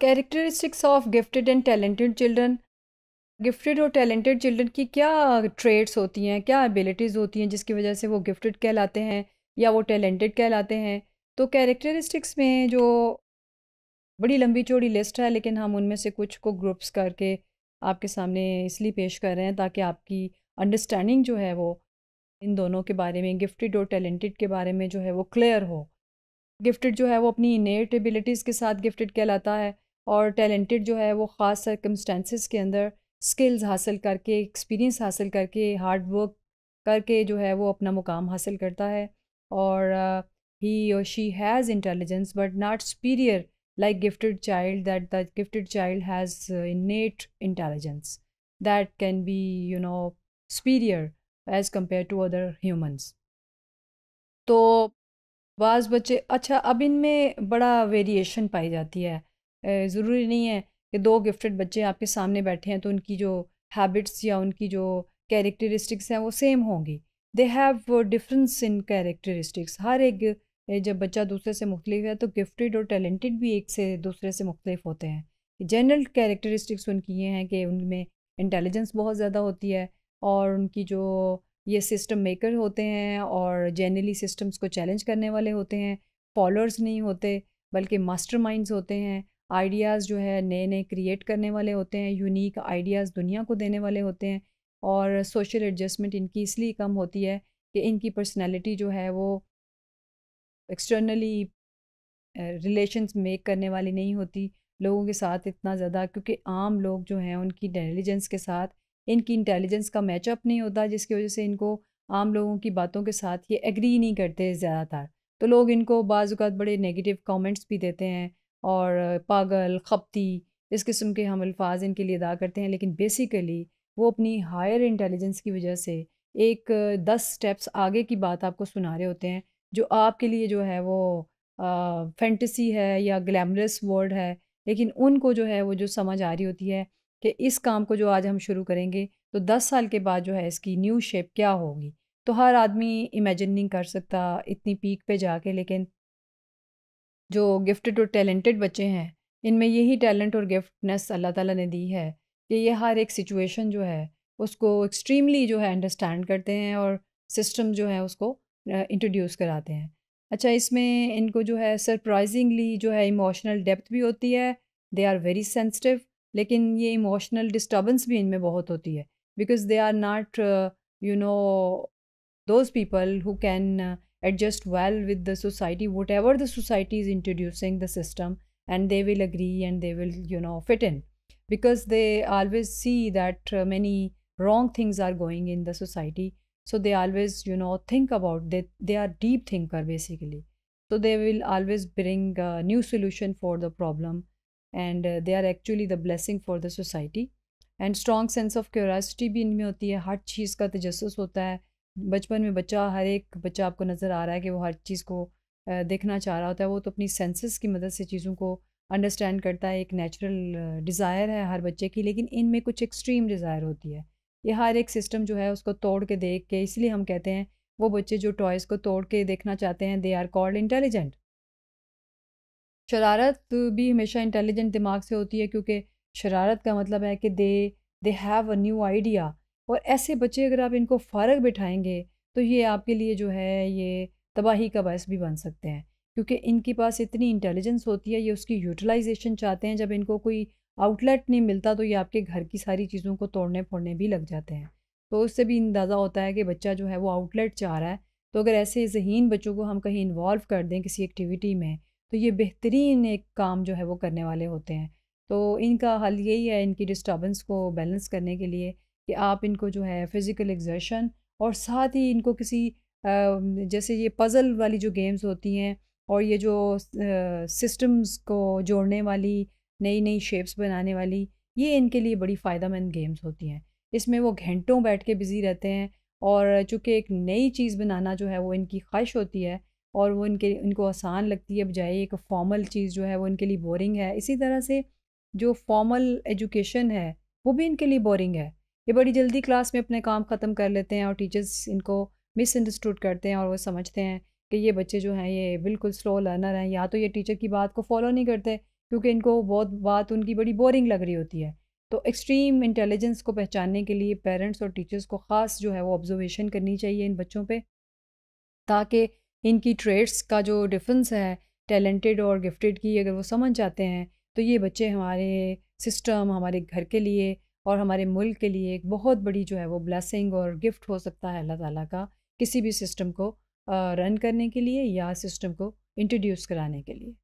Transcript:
characteristics of gifted and talented children gifted और talented children की क्या ट्रेड्स होती हैं क्या एबिलिटीज़ होती हैं जिसकी वजह से वो गिफ्टेड कहलाते हैं या वो टैलेंटेड कहलाते हैं तो कैरेक्टरिस्टिक्स में जो बड़ी लंबी चौड़ी लिस्ट है लेकिन हम उनमें से कुछ को ग्रुप्स करके आपके सामने इसलिए पेश कर रहे हैं ताकि आपकी अंडरस्टैंडिंग जो है वो इन दोनों के बारे में गिफ्टेड और टैलेंटेड के बारे में जो है वो क्लियर हो गिफ्टेड जो है वो अपनी इनेट एबिलिटीज़ के साथ गिफ्टेड कहलाता है और टैलेंटेड जो है वो ख़ास सर्कमस्टेंसेस के अंदर स्किल्स हासिल करके एक्सपीरियंस हासिल करके हार्ड वर्क करके जो है वो अपना मुकाम हासिल करता है और ही और she has intelligence but not superior gifted child that the gifted child has innate intelligence that can be you know superior as compare to other humans तो बाज़ बच्चे अच्छा अब इनमें बड़ा वेरिएशन पाई जाती है ज़रूरी नहीं है कि दो गिफ्टेड बच्चे आपके सामने बैठे हैं तो उनकी जो हैबिट्स या उनकी जो कैरेक्टरिस्टिक्स हैं वो सेम होंगी they have difference in characteristics हर एक जब बच्चा दूसरे से मुख्तलिफ है तो गिफ्टेड और टैलेंटेड भी एक से दूसरे से मुख्तलिफ होते हैं जनरल कैरेक्टरिस्टिक्स उनकी ये हैं कि उनमें इंटेलिजेंस बहुत ज़्यादा होती है और उनकी जो ये सिस्टम मेकर होते हैं और जनरली सिस्टम्स को चैलेंज करने वाले होते हैं फॉलोअर्स नहीं होते बल्कि मास्टर होते हैं आइडियाज़ जो है नए नए क्रिएट करने वाले होते हैं यूनिक आइडियाज़ दुनिया को देने वाले होते हैं और सोशल एडजस्टमेंट इनकी इसलिए कम होती है कि इनकी पर्सनैलिटी जो है वो एक्सटर्नली रिलेशंस मेक करने वाली नहीं होती लोगों के साथ इतना ज़्यादा क्योंकि आम लोग जो हैं उनकी इंटेलिजेंस के साथ इनकी इंटेलिजेंस का मैचअप नहीं होता जिसकी वजह से इनको आम लोगों की बातों के साथ ये एग्री नहीं करते ज़्यादातर तो लोग इनको बाज़ात बड़े नेगेटिव कमेंट्स भी देते हैं और पागल खपती इस किस्म के हम अल्फाज इनके लिए अदा करते हैं लेकिन बेसिकली वो अपनी हायर इंटेलिजेंस की वजह से एक दस स्टेप्स आगे की बात आपको सुना रहे होते हैं जो आपके लिए जो है वो फैंटसी है या ग्लैमरस वर्ड है लेकिन उनको जो है वो जो समझ आ रही होती है कि इस काम को जो आज हम शुरू करेंगे तो दस साल के बाद जो है इसकी न्यू शेप क्या होगी तो हर आदमी इमेजिन नहीं कर सकता इतनी पीक पे जाके लेकिन जो गिफ्टेड और टैलेंटेड बच्चे हैं इनमें यही टैलेंट और गिफ्टनेस अल्लाह ताला ने दी है कि ये हर एक सिचुएशन जो है उसको एक्सट्रीमली जो है अंडरस्टैंड करते हैं और सिस्टम जो है उसको इंट्रोड्यूस कराते हैं अच्छा इसमें इनको जो है सरप्राइजिंगली जो है इमोशनल डेप्थ भी होती है दे आर वेरी सेंसिटिव लेकिन ये इमोशनल डिस्टर्बेंस भी इनमें बहुत होती है because they are not you know those people who can adjust well with the society whatever the society is introducing the system and they will agree and they will you know fit in because they always see that uh, many wrong things are going in the society so they always you know think about they they are deep thinker basically so they will always bring a new solution for the problem and uh, they are actually the blessing for the society And strong sense of curiosity in इनमें होती है हर चीज़ का तजस्स होता है बचपन में बच्चा हर एक बच्चा आपको नज़र आ रहा है कि वो हर चीज़ को देखना चाह रहा होता है वो तो अपनी सेंसेस की मदद से चीज़ों को अंडरस्टैंड करता है एक नेचुरल डिज़ायर है हर बच्चे की लेकिन इनमें कुछ एक्सट्रीम डिज़ायर होती है ये हर एक सिस्टम जो है उसको तोड़ के देख के इसलिए हम कहते हैं वो बच्चे जो टॉयज़ को तोड़ के देखना चाहते हैं दे आर कॉल्ड इंटेलिजेंट शरारत भी हमेशा इंटेलिजेंट दिमाग से होती है क्योंकि शरारत का मतलब है कि they they have a new idea और ऐसे बच्चे अगर आप इनको फारग बिठाएंगे तो ये आपके लिए जो है ये तबाही का बायस भी बन सकते हैं क्योंकि इनके पास इतनी इंटेलिजेंस होती है ये उसकी यूटिलाइजेशन चाहते हैं जब इनको कोई आउटलेट नहीं मिलता तो ये आपके घर की सारी चीज़ों को तोड़ने फोड़ने भी लग जाते हैं तो उससे भी अंदाज़ा होता है कि बच्चा जो है वो आउटलेट चाह रहा है तो अगर ऐसे जहीन बच्चों को हम कहीं इन्वॉल्व कर दें किसी एक्टिविटी में तो ये बेहतरीन एक काम जो है वो करने वाले होते हैं तो इनका हल यही है इनकी डिस्टर्बेंस को बैलेंस करने के लिए कि आप इनको जो है फ़िज़िकल एग्जर्शन और साथ ही इनको किसी जैसे ये पज़ल वाली जो गेम्स होती हैं और ये जो सिस्टम्स को जोड़ने वाली नई नई शेप्स बनाने वाली ये इनके लिए बड़ी फ़ायदा मंद गेम्स होती हैं इसमें वो घंटों बैठ के बिज़ी रहते हैं और चूँकि एक नई चीज़ बनाना जो है वो इनकी ख्वाहिश होती है और वो इनके इनको आसान लगती है बजाय एक फॉर्मल चीज़ जो है वो इनके लिए बोरिंग है इसी तरह से जो फॉर्मल एजुकेशन है वो भी इनके लिए बोरिंग है ये बड़ी जल्दी क्लास में अपने काम ख़त्म कर लेते हैं और टीचर्स इनको मिसअंडरस्टूड करते हैं और वो समझते हैं कि ये बच्चे जो हैं ये बिल्कुल स्लो लर्नर हैं या तो ये टीचर की बात को फॉलो नहीं करते क्योंकि इनको बहुत बात उनकी बड़ी बोरिंग लग रही होती है तो एक्सट्रीम इंटेलिजेंस को पहचानने के लिए पेरेंट्स और टीचर्स को ख़ास जो है वो ऑब्जर्वेशन करनी चाहिए इन बच्चों पर ताकि इनकी ट्रेड्स का जो डिफ्रेंस है टैलेंटेड और गिफ्टेड की अगर वो समझ जाते हैं तो ये बच्चे हमारे सिस्टम हमारे घर के लिए और हमारे मुल्क के लिए एक बहुत बड़ी जो है वो ब्लेसिंग और गिफ्ट हो सकता है अल्लाह ताला का किसी भी सिस्टम को रन करने के लिए या सिस्टम को इंट्रोड्यूस कराने के लिए